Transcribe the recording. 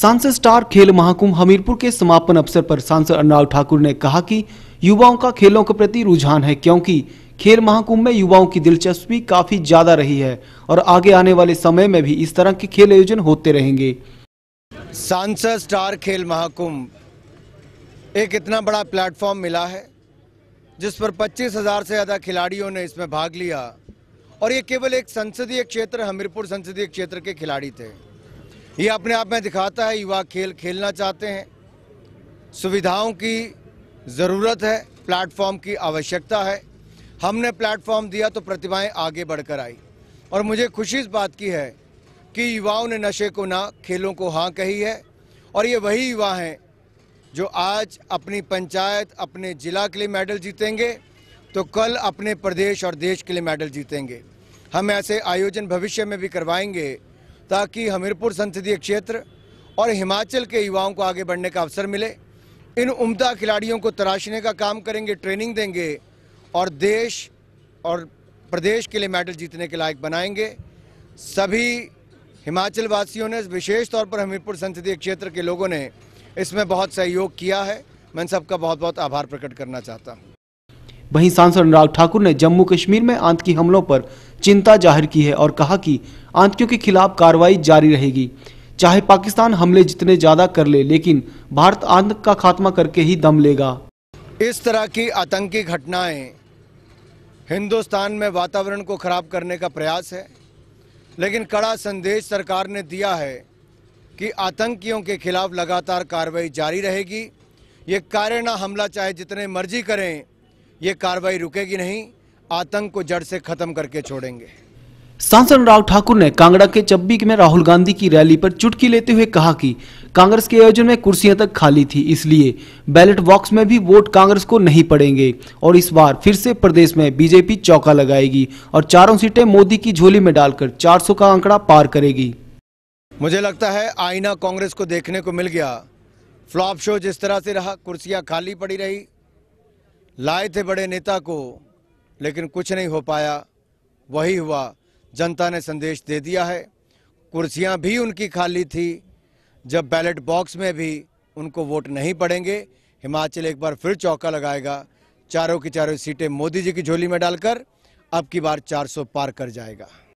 सांसद स्टार खेल महाकुंभ हमीरपुर के समापन अवसर पर सांसद अनुराग ठाकुर ने कहा कि युवाओं का खेलों के प्रति रुझान है क्योंकि खेल महाकुंभ में युवाओं की दिलचस्पी काफी ज्यादा रही है और आगे आने वाले समय में भी इस तरह के खेल आयोजन होते रहेंगे सांसद स्टार खेल महाकुंभ एक इतना बड़ा प्लेटफॉर्म मिला है जिस पर पच्चीस हजार से ज़्यादा खिलाड़ियों ने इसमें भाग लिया और ये केवल एक संसदीय क्षेत्र हमीरपुर संसदीय क्षेत्र के खिलाड़ी थे ये अपने आप में दिखाता है युवा खेल खेलना चाहते हैं सुविधाओं की ज़रूरत है प्लेटफॉर्म की आवश्यकता है हमने प्लेटफॉर्म दिया तो प्रतिभाएं आगे बढ़कर आई और मुझे खुशी इस बात की है कि युवाओं ने नशे को ना खेलों को हाँ कही है और ये वही युवा हैं जो आज अपनी पंचायत अपने जिला के लिए मेडल जीतेंगे तो कल अपने प्रदेश और देश के लिए मेडल जीतेंगे हम ऐसे आयोजन भविष्य में भी करवाएंगे ताकि हमीरपुर संसदीय क्षेत्र और हिमाचल के युवाओं को आगे बढ़ने का अवसर मिले इन उम्दा खिलाड़ियों को तराशने का काम करेंगे ट्रेनिंग देंगे और देश और प्रदेश के लिए मेडल जीतने के लायक बनाएंगे सभी हिमाचल वासियों ने विशेष तौर पर हमीरपुर संसदीय क्षेत्र के लोगों ने इसमें बहुत सहयोग किया है मैं सबका बहुत बहुत आभार प्रकट करना चाहता हूँ वहीं सांसद अनुराग ठाकुर ने जम्मू कश्मीर में आतंकी हमलों पर चिंता जाहिर की है और कहा कि आतंकियों के खिलाफ कार्रवाई जारी रहेगी चाहे पाकिस्तान हमले जितने ज़्यादा कर ले, लेकिन भारत आतंक का खात्मा करके ही दम लेगा इस तरह की आतंकी घटनाएं हिंदुस्तान में वातावरण को खराब करने का प्रयास है लेकिन कड़ा संदेश सरकार ने दिया है कि आतंकियों के खिलाफ लगातार कार्रवाई जारी रहेगी ये कार्य हमला चाहे जितने मर्जी करें ये कार्रवाई रुकेगी नहीं आतंक को जड़ से खत्म करके छोड़ेंगे सांसद अनुराग ठाकुर ने कांगड़ा के चब्बीक में राहुल गांधी की रैली पर चुटकी लेते हुए कहा कि कांग्रेस के आयोजन में कुर्सियां तक खाली थी इसलिए बैलेट बॉक्स में भी वोट कांग्रेस को नहीं पड़ेंगे और इस बार फिर से प्रदेश में बीजेपी चौका लगाएगी और चारों सीटें मोदी की झोली में डालकर चार का आंकड़ा पार करेगी मुझे लगता है आईना कांग्रेस को देखने को मिल गया फ्लॉप शो जिस तरह से रहा कुर्सियाँ खाली पड़ी रही लाए थे बड़े नेता को लेकिन कुछ नहीं हो पाया वही हुआ जनता ने संदेश दे दिया है कुर्सियां भी उनकी खाली थी जब बैलेट बॉक्स में भी उनको वोट नहीं पड़ेंगे हिमाचल एक बार फिर चौका लगाएगा चारों की चारों सीटें मोदी जी की झोली में डालकर अब की बार 400 पार कर जाएगा